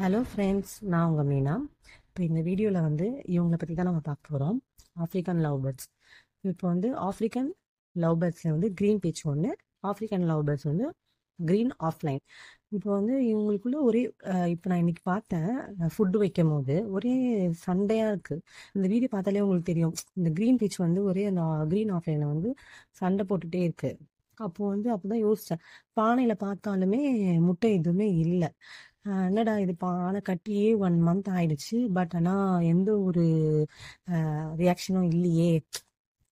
hello friends நான் உங்கள் மீனா இப்போ இந்த வீடியோவில் வந்து இவங்களை பற்றி தான் நம்ம பார்க்க போகிறோம் ஆஃப்ரிக்கன் லவ் பேர்ட்ஸ் இப்போ வந்து ஆஃப்ரிக்கன் லவ் பேர்ட்ஸில் வந்து க்ரீன் பீச் ஒன்று ஆஃப்ரிக்கன் லவ் பேர்ட்ஸ் வந்து க்ரீன் ஆஃப்லைன் இப்போ வந்து இவங்களுக்குள்ள ஒரே இப்போ நான் இன்னைக்கு பார்த்தேன் ஃபுட்டு வைக்கும் போது ஒரே சண்டையாக இருக்குது இந்த வீடியோ பார்த்தாலே உங்களுக்கு தெரியும் இந்த க்ரீன் பீச் வந்து ஒரே அந்த க்ரீன் ஆஃப்லைனில் வந்து சண்டை போட்டுகிட்டே இருக்குது அப்போது வந்து அப்போ தான் யோசித்தேன் பானையில் பார்த்தாலுமே முட்டை எதுவுமே இல்லை என்னடா இது பானை கட்டியே ஒன் மந்த் ஆயிடுச்சு பட் ஆனால் எந்த ஒரு ரியாக்ஷனும் இல்லையே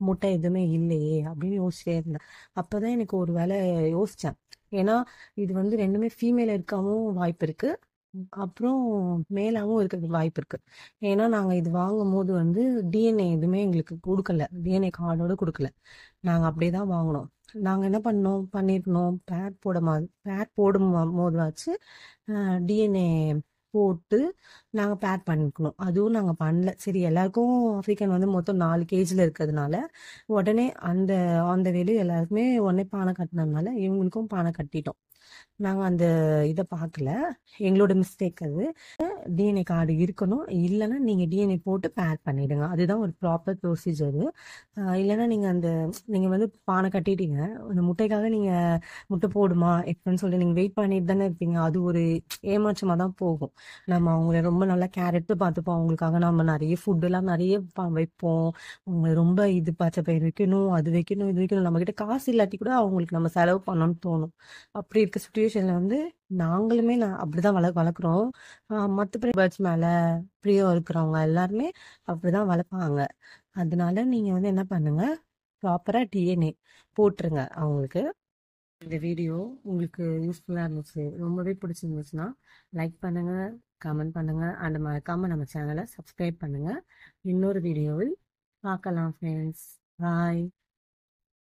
முட்டை எதுவுமே இல்லையே அப்படின்னு யோசிச்சே இருந்தேன் அப்போதான் எனக்கு ஒரு வேலை யோசித்தேன் ஏன்னா இது வந்து ரெண்டுமே ஃபீமேல இருக்காமல் வாய்ப்பு இருக்குது அப்புறம் மேலாகவும் இருக்கிறதுக்கு வாய்ப்பு இருக்கு ஏன்னா நாங்க இது வாங்கும்போது வந்து டிஎன்ஏ எதுவுமே எங்களுக்கு கொடுக்கல டிஎன்ஏ கார்டோட கொடுக்கல நாங்க அப்படியே தான் வாங்கினோம் நாங்க என்ன பண்ணோம் பண்ணிருந்தோம் பேட் போட மா பேட் போடும் போது வச்சு டிஎன்ஏ போட்டு நாங்கள் பேக் பண்ணிக்கணும் அதுவும் நாங்கள் பண்ணல சரி எல்லாருக்கும் ஆஃப்ரிக்கன் வந்து மொத்தம் நாலு கேஜில் இருக்கிறதுனால உடனே அந்த அந்த வேலையும் எல்லாருக்குமே உடனே பானை கட்டினதுனால இவங்களுக்கும் பானை கட்டிட்டோம் நாங்கள் அந்த இதை பார்க்கல எங்களோட மிஸ்டேக் அது டிஎன்ஏ கார்டு இருக்கணும் இல்லைன்னா நீங்கள் டிஎன்ஏ போட்டு பேர் பண்ணிவிடுங்க அதுதான் ஒரு ப்ராப்பர் ப்ரொசீஜர் இல்லைன்னா நீங்கள் அந்த நீங்கள் வந்து பானை கட்டிட்டீங்க அந்த முட்டைக்காக நீங்கள் முட்டை போடுமா எப்படின்னு சொல்லி நீங்கள் வெயிட் பண்ணிட்டு தானே இருப்பீங்க அது ஒரு ஏமாற்றமாக தான் போகும் நம்ம அவங்கள ரொம்ப நல்லா கேர் எடுத்து பார்த்துப்போம் அவங்களுக்காக நம்ம நிறைய ஃபுட்டெல்லாம் நிறைய வைப்போம் அவங்களை ரொம்ப இது பச்சை பயிர் வைக்கணும் அது வைக்கணும் இது வைக்கணும் நம்மக்கிட்ட காசு இல்லாட்டி கூட அவங்களுக்கு நம்ம செலவு பண்ணணும்னு தோணும் அப்படி இருக்க சுச்சுவேஷனில் வந்து நாங்களுமே நான் அப்படிதான் வள வளர்க்குறோம் மற்ற பேர்ட்ஸ் மேலே பிரியம் இருக்கிறவங்க எல்லாருமே அப்படிதான் வளர்ப்பாங்க அதனால நீங்கள் வந்து என்ன பண்ணுங்கள் ப்ராப்பராக டிஎன்ஏ போட்டுருங்க அவங்களுக்கு இந்த வீடியோ உங்களுக்கு யூஸ்ஃபுல்லாக இருந்துச்சு ரொம்பவே பிடிச்சிருந்துச்சுன்னா லைக் பண்ணுங்கள் கமெண்ட் பண்ணுங்கள் அண்ட் மறக்காமல் நம்ம சேனலை சப்ஸ்கிரைப் பண்ணுங்கள் இன்னொரு வீடியோவில் பார்க்கலாம் ஃப்ரெண்ட்ஸ் பாய்